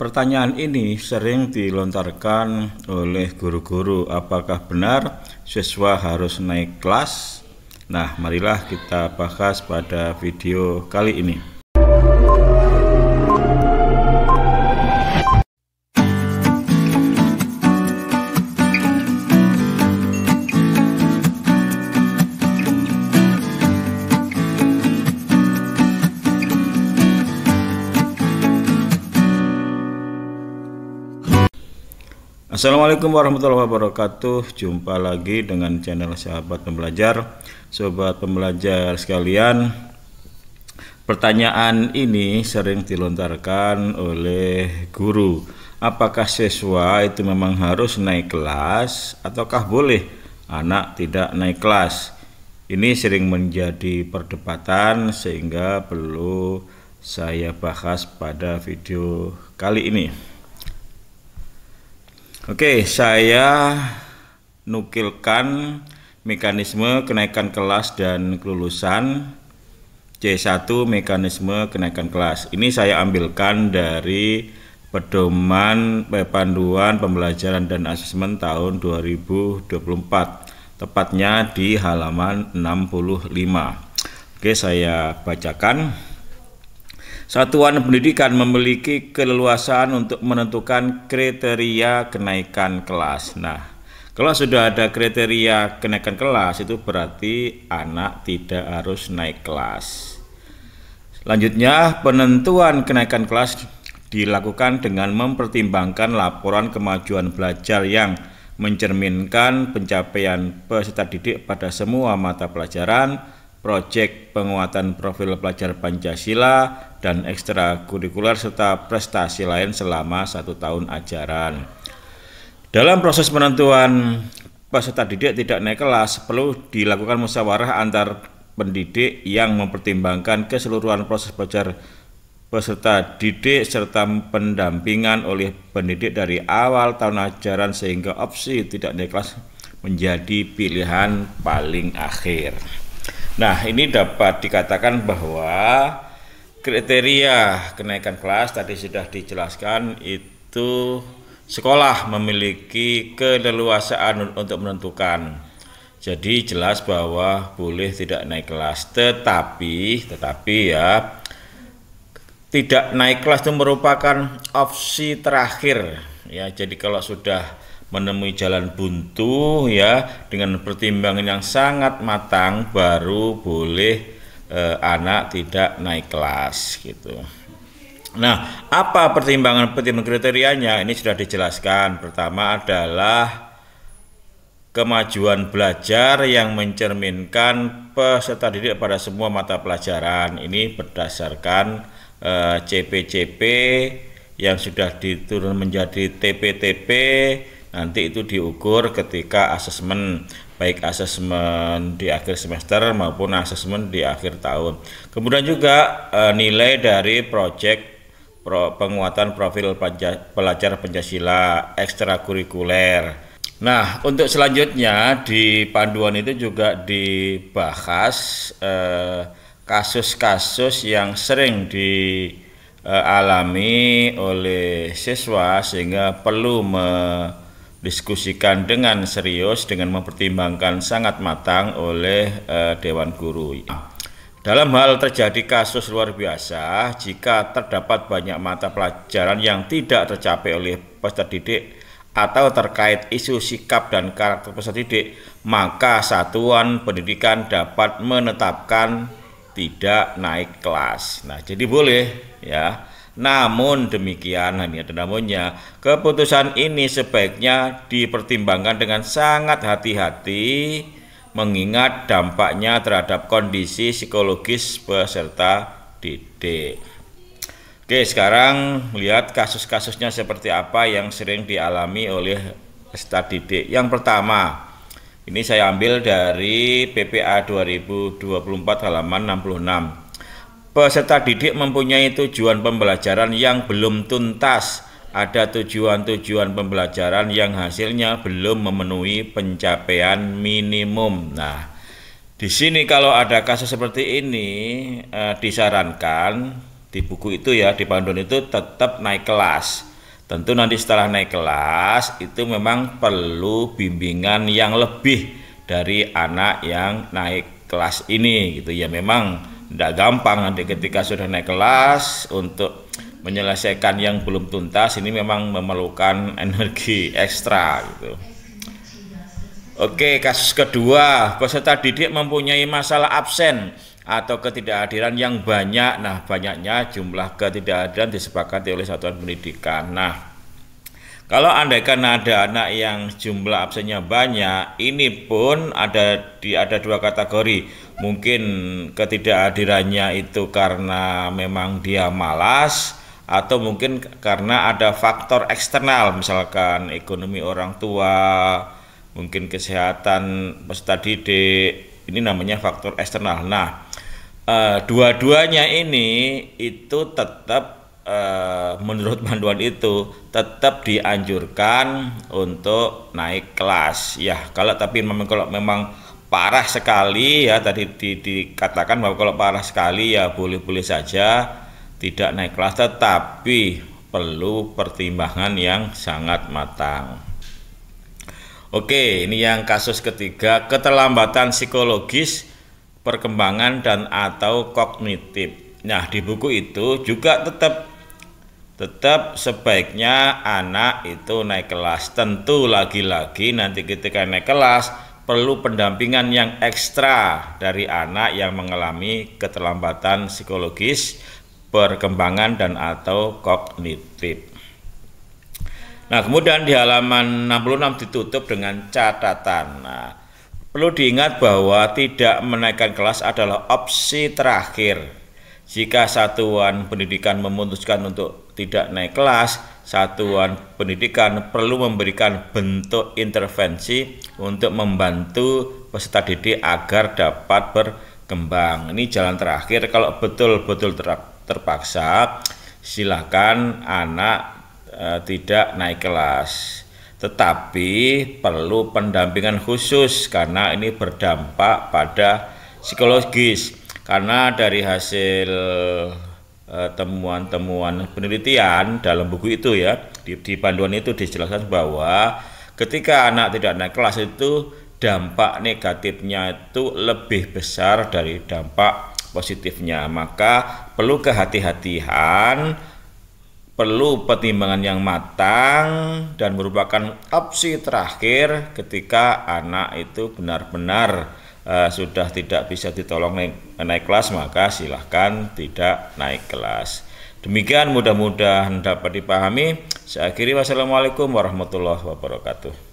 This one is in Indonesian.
Pertanyaan ini sering dilontarkan oleh guru-guru, apakah benar siswa harus naik kelas? Nah, marilah kita bahas pada video kali ini. Assalamualaikum warahmatullahi wabarakatuh Jumpa lagi dengan channel sahabat pembelajar Sobat pembelajar sekalian Pertanyaan ini sering dilontarkan oleh guru Apakah siswa itu memang harus naik kelas Ataukah boleh anak tidak naik kelas Ini sering menjadi perdebatan sehingga perlu saya bahas pada video kali ini Oke, saya nukilkan mekanisme kenaikan kelas dan kelulusan C1 mekanisme kenaikan kelas. Ini saya ambilkan dari pedoman eh, panduan pembelajaran dan asesmen tahun 2024 tepatnya di halaman 65. Oke, saya bacakan. Satuan pendidikan memiliki keleluasaan untuk menentukan kriteria kenaikan kelas. Nah, kalau sudah ada kriteria kenaikan kelas itu berarti anak tidak harus naik kelas. Selanjutnya, penentuan kenaikan kelas dilakukan dengan mempertimbangkan laporan kemajuan belajar yang mencerminkan pencapaian peserta didik pada semua mata pelajaran, proyek penguatan profil pelajar Pancasila, dan ekstrakurikuler serta prestasi lain selama satu tahun ajaran. Dalam proses penentuan peserta didik tidak naik kelas perlu dilakukan musyawarah antar pendidik yang mempertimbangkan keseluruhan proses belajar peserta didik serta pendampingan oleh pendidik dari awal tahun ajaran sehingga opsi tidak naik kelas menjadi pilihan paling akhir. Nah, ini dapat dikatakan bahwa kriteria kenaikan kelas tadi sudah dijelaskan itu sekolah memiliki keleluasaan untuk menentukan. Jadi jelas bahwa boleh tidak naik kelas, tetapi tetapi ya tidak naik kelas itu merupakan opsi terakhir ya. Jadi kalau sudah menemui jalan buntu ya dengan pertimbangan yang sangat matang baru boleh eh, anak tidak naik kelas gitu. Nah, apa pertimbangan-pertimbangan kriterianya? Ini sudah dijelaskan. Pertama adalah kemajuan belajar yang mencerminkan peserta didik pada semua mata pelajaran. Ini berdasarkan eh, CP yang sudah diturun menjadi TPTP nanti itu diukur ketika asesmen baik asesmen di akhir semester maupun asesmen di akhir tahun. Kemudian juga e, nilai dari proyek pro, penguatan profil panja, pelajar Pancasila ekstrakurikuler. Nah, untuk selanjutnya di panduan itu juga dibahas e, kasus-kasus yang sering dialami e, oleh siswa sehingga perlu me diskusikan dengan serius dengan mempertimbangkan sangat matang oleh uh, Dewan Guru. Dalam hal terjadi kasus luar biasa, jika terdapat banyak mata pelajaran yang tidak tercapai oleh peserta didik atau terkait isu sikap dan karakter peserta didik, maka satuan pendidikan dapat menetapkan tidak naik kelas. Nah, jadi boleh ya namun demikian, hanya ada namanya keputusan ini sebaiknya dipertimbangkan dengan sangat hati-hati mengingat dampaknya terhadap kondisi psikologis peserta didik. Oke, sekarang lihat kasus-kasusnya seperti apa yang sering dialami oleh peserta didik. Yang pertama, ini saya ambil dari PPA 2024 halaman 66. Peserta didik mempunyai tujuan pembelajaran yang belum tuntas. Ada tujuan-tujuan pembelajaran yang hasilnya belum memenuhi pencapaian minimum. Nah, di sini kalau ada kasus seperti ini eh, disarankan di buku itu ya di panduan itu tetap naik kelas. Tentu nanti setelah naik kelas itu memang perlu bimbingan yang lebih dari anak yang naik kelas ini gitu ya memang tidak gampang nanti ketika sudah naik kelas untuk menyelesaikan yang belum tuntas ini memang memerlukan energi ekstra gitu. Oke, kasus kedua, peserta didik mempunyai masalah absen atau ketidakhadiran yang banyak. Nah, banyaknya jumlah ketidakhadiran disepakati oleh satuan pendidikan. Nah, kalau andaikan ada anak yang jumlah absennya banyak, ini pun ada di ada dua kategori. Mungkin ketidakhadirannya itu karena memang dia malas atau mungkin karena ada faktor eksternal misalkan ekonomi orang tua, mungkin kesehatan peserta didik. Ini namanya faktor eksternal. Nah, eh, dua-duanya ini itu tetap Eh, menurut panduan itu tetap dianjurkan untuk naik kelas ya kalau tapi memang kalau memang parah sekali ya tadi di, dikatakan bahwa kalau parah sekali ya boleh-boleh saja tidak naik kelas tetapi perlu pertimbangan yang sangat matang. Oke, ini yang kasus ketiga, keterlambatan psikologis, perkembangan dan atau kognitif. Nah, di buku itu juga tetap tetap sebaiknya anak itu naik kelas. Tentu lagi-lagi nanti ketika naik kelas perlu pendampingan yang ekstra dari anak yang mengalami keterlambatan psikologis, perkembangan dan atau kognitif. Nah, kemudian di halaman 66 ditutup dengan catatan. Nah, perlu diingat bahwa tidak menaikkan kelas adalah opsi terakhir jika satuan pendidikan memutuskan untuk tidak naik kelas, satuan pendidikan perlu memberikan bentuk intervensi untuk membantu peserta didik agar dapat berkembang. Ini jalan terakhir kalau betul-betul terpaksa silakan anak e, tidak naik kelas. Tetapi perlu pendampingan khusus karena ini berdampak pada psikologis karena dari hasil eh, temuan-temuan uh, penelitian dalam buku itu ya di, di panduan itu dijelaskan bahwa ketika anak tidak naik kelas itu dampak negatifnya itu lebih besar dari dampak positifnya maka perlu kehati-hatian perlu pertimbangan yang matang dan merupakan opsi terakhir ketika anak itu benar-benar uh, sudah tidak bisa ditolong naik, naik kelas maka silahkan tidak naik kelas demikian mudah-mudahan dapat dipahami saya akhiri wassalamualaikum warahmatullahi wabarakatuh